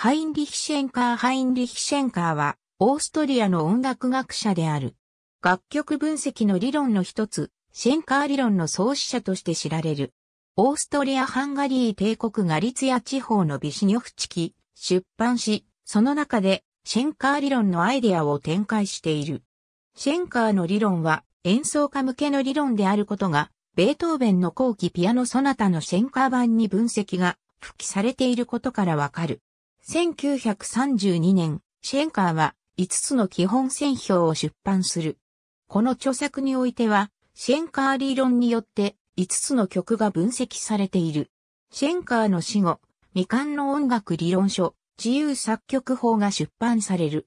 ハインリヒシェンカー・ハインリヒシェンカーは、オーストリアの音楽学者である。楽曲分析の理論の一つ、シェンカー理論の創始者として知られる。オーストリア・ハンガリー帝国ガリツヤ地方のビシニョフチキ、出版し、その中で、シェンカー理論のアイデアを展開している。シェンカーの理論は、演奏家向けの理論であることが、ベートーベンの後期ピアノソナタのシェンカー版に分析が、付記されていることからわかる。1932年、シェンカーは5つの基本選票を出版する。この著作においては、シェンカー理論によって5つの曲が分析されている。シェンカーの死後、未完の音楽理論書、自由作曲法が出版される。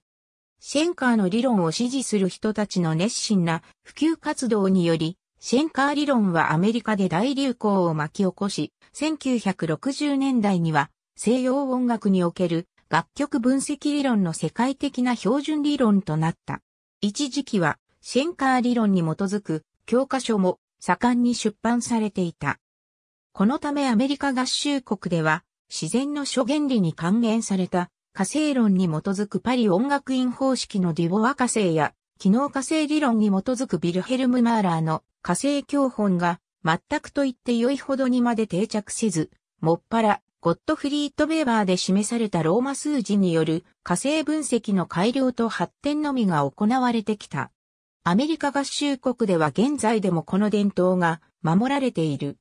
シェンカーの理論を支持する人たちの熱心な普及活動により、シェンカー理論はアメリカで大流行を巻き起こし、1960年代には西洋音楽における楽曲分析理論の世界的な標準理論となった。一時期はシェンカー理論に基づく教科書も盛んに出版されていた。このためアメリカ合衆国では自然の諸原理に還元された火星論に基づくパリ音楽院方式のデュボア火星や機能火星理論に基づくビルヘルム・マーラーの火星教本が全くと言って良いほどにまで定着せず、もっぱらゴットフリート・ベーバーで示されたローマ数字による火星分析の改良と発展のみが行われてきた。アメリカ合衆国では現在でもこの伝統が守られている。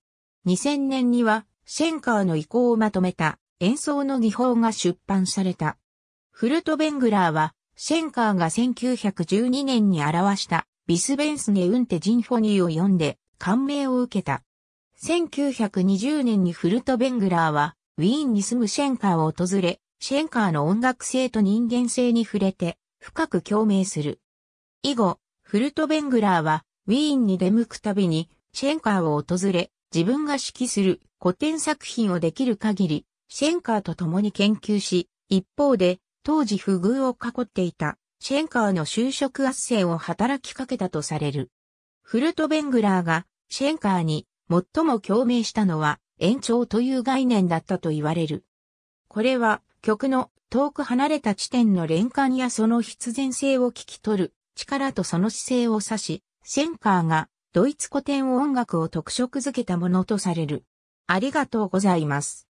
2000年にはシェンカーの意向をまとめた演奏の技法が出版された。フルト・ベングラーはシェンカーが1912年に表したビスベンスネウンテジンフォニーを読んで感銘を受けた。1920年にフルト・ベングラーはウィーンに住むシェンカーを訪れ、シェンカーの音楽性と人間性に触れて、深く共鳴する。以後、フルトベングラーは、ウィーンに出向くたびに、シェンカーを訪れ、自分が指揮する古典作品をできる限り、シェンカーと共に研究し、一方で、当時不遇を囲っていた、シェンカーの就職圧政を働きかけたとされる。フルトベングラーが、シェンカーに最も共鳴したのは、延長という概念だったと言われる。これは曲の遠く離れた地点の連関やその必然性を聞き取る力とその姿勢を指し、シェンカーがドイツ古典音楽を特色づけたものとされる。ありがとうございます。